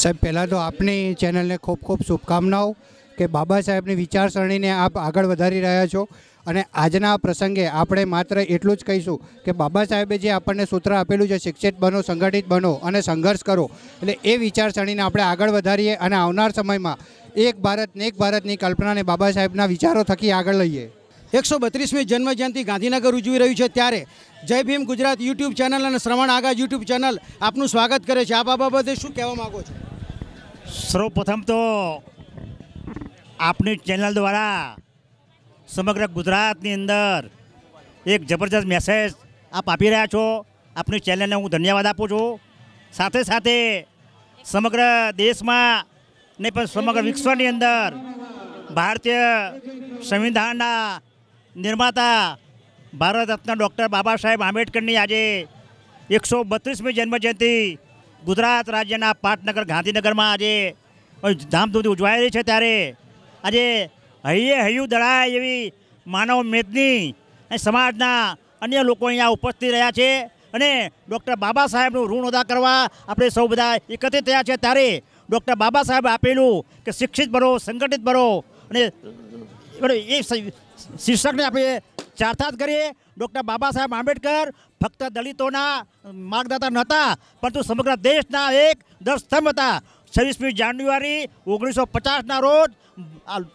સાહેબ પહેલાં તો આપની ચેનલને ખૂબ ખૂબ શુભકામનાઓ કે બાબા સાહેબની વિચારસરણીને આપ આગળ વધારી રહ્યા છો અને આજના પ્રસંગે આપણે માત્ર એટલું જ કહીશું કે બાબા સાહેબે જે આપણને સૂત્ર આપેલું છે શિક્ષિત બનો સંગઠિત બનો અને સંઘર્ષ કરો એટલે એ વિચારસરણીને આપણે આગળ વધારીએ અને આવનાર સમયમાં એક ભારત ને એક ભારતની કલ્પનાને બાબા સાહેબના વિચારો થકી આગળ લઈએ એકસો બત્રીસમી જન્મજયંતિ ગાંધીનગર ઉજવી રહ્યું છે ત્યારે જય ભીમ ગુજરાત યુટ્યુબ ચેનલ અને શ્રવણ આગા યુટ્યુબ ચેનલ આપનું સ્વાગત કરે છે આ બાબતે શું કહેવા માગો છો સર્વપ્રથમ તો આપની ચેનલ દ્વારા સમગ્ર ગુજરાતની અંદર એક જબરજસ્ત મેસેજ આપ આપી રહ્યા છો આપની ચેનલને હું ધન્યવાદ આપું છું સાથે સાથે સમગ્ર દેશમાં ને પણ સમગ્ર વિશ્વની અંદર ભારતીય સંવિધાનના નિર્માતા ભારત રત્ન ડૉક્ટર બાબા સાહેબ આંબેડકરની આજે એકસો બત્રીસમી જન્મજયંતિ ગુજરાત રાજ્યના પાટનગર ગાંધીનગરમાં આજે ધામધૂમથી ઉજવાઈ રહી છે ત્યારે આજે હૈયે હૈયું દળાય એવી માનવ મેદની સમાજના અન્ય લોકો અહીંયા ઉપસ્થિત રહ્યા છે અને ડૉક્ટર બાબા સાહેબનું ઋણ અદા કરવા આપણે સૌ બધા એકત્રિત થયા છે ત્યારે ડૉક્ટર બાબા સાહેબ આપેલું કે શિક્ષિત બનો સંગઠિત બનો અને એ શિક્ષકને આપણે ચાર્થાત કરીએ ડૉક્ટર બાબા સાહેબ આંબેડકર ફક્ત દલિતોના માર્ગદાતા નહોતા પરંતુ સમગ્ર દેશના એક દસ સ્તંભ હતા છવ્વીસમી જાન્યુઆરી ઓગણીસો પચાસના રોજ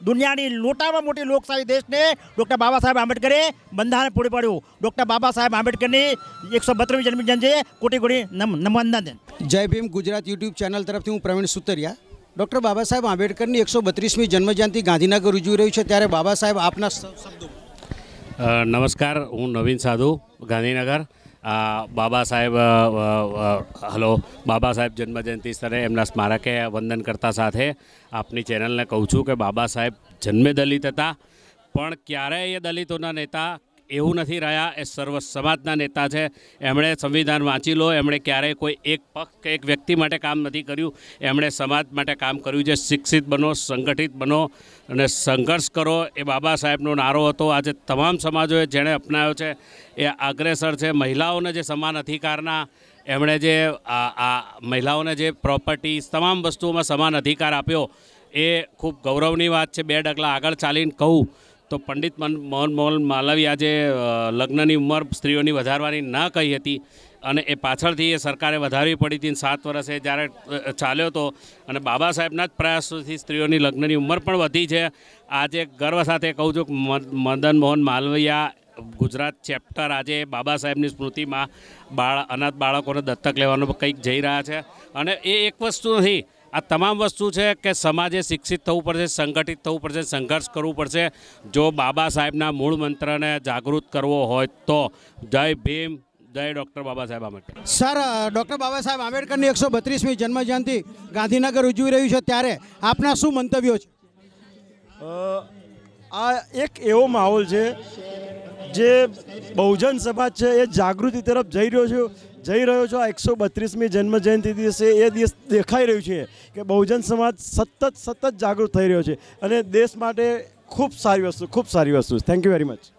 દુનિયાની લોટામાં મોટી લોકશાહી દેશને ડૉક્ટર બાબા સાહેબ આંબેડકરે બંધારણ પૂરું પાડ્યું ડૉક્ટર બાબા સાહેબ આંબેડકરની એકસો બત્રીસ બત્રીસમી જન્મજયંતિએ કોટી કોટી નમંદન જય ભીમ ગુજરાત યુટ્યુબ ચેનલ તરફથી હું પ્રવીણ સુતરિયા ડૉક્ટર બાબા સાહેબ આંબેડકરની એકસો બત્રીસમી જન્મજયંતિ ગાંધીનગર ઉજવી રહ્યું છે ત્યારે બાબા સાહેબ આપના શબ્દો नमस्कार हूँ नवीन साधु गांधीनगर बाबा साहेब हलो बाबा साहेब जन्म स्तरे एम स्मारके वंदन करता साथ आपनी चेनल ने कहूँ छू कि बाबा साहेब जन्मे दलित था पर क्या ये दलितों नेता એવું નથી રહ્યા એ સર્વ સમાજના નેતા છે એમણે સંવિધાન વાંચી લો એમણે ક્યારેય કોઈ એક પક્ષ કે એક વ્યક્તિ માટે કામ નથી કર્યું એમણે સમાજ માટે કામ કર્યું છે શિક્ષિત બનો સંગઠિત બનો અને સંઘર્ષ કરો એ બાબા સાહેબનો નારો હતો આજે તમામ સમાજોએ જેણે અપનાવ્યો છે એ અગ્રેસર છે મહિલાઓને જે સમાન અધિકારના એમણે જે આ મહિલાઓને જે પ્રોપર્ટીઝ તમામ વસ્તુઓમાં સમાન અધિકાર આપ્યો એ ખૂબ ગૌરવની વાત છે બે ડગલા આગળ ચાલીને કહું તો પંડિત મોહન મોહન માલવિયા જે લગ્નની ઉંમર સ્ત્રીઓની વધારવાની ના કહી હતી અને એ પાછળથી એ સરકારે વધારવી પડી હતી સાત વર્ષે જ્યારે ચાલ્યો હતો અને બાબા સાહેબના જ પ્રયાસોથી સ્ત્રીઓની લગ્નની ઉંમર પણ વધી છે આજે ગર્વ સાથે કહું છું કે મદન મોહન માલવિયા ગુજરાત ચેપ્ટર આજે બાબા સાહેબની સ્મૃતિમાં બાળ અનાથ બાળકોને દત્તક લેવાનું કંઈક જઈ રહ્યા છે અને એ એક વસ્તુ નથી આ તમામ વસ્તુ છે કે સમાજે શિક્ષિત થવું પડશે સંગઠિત થવું પડશે સંઘર્ષ કરવું પડશે જો બાબા સાહેબના મૂળ મંત્રને જાગૃત કરવો હોય તો જય ભીમ જય ડૉક્ટર બાબા સાહેબ આંબેડકર સર ડૉક્ટર બાબા સાહેબ આંબેડકરની એકસો બત્રીસમી જન્મજયંતિ ગાંધીનગર ઉજવી રહ્યું છે ત્યારે આપના શું મંતવ્યો છે આ એક એવો માહોલ છે જે બહુજન સમાજ છે એ જાગૃતિ તરફ જઈ રહ્યો છે જઈ રહ્યો છો આ એકસો બત્રીસમી જન્મ દિવસે એ દિવસ દેખાઈ રહ્યું છે કે બહુજન સમાજ સતત સતત જાગૃત થઈ રહ્યો છે અને દેશ માટે ખૂબ સારી વસ્તુ ખૂબ સારી વસ્તુ થેન્ક યુ વેરી મચ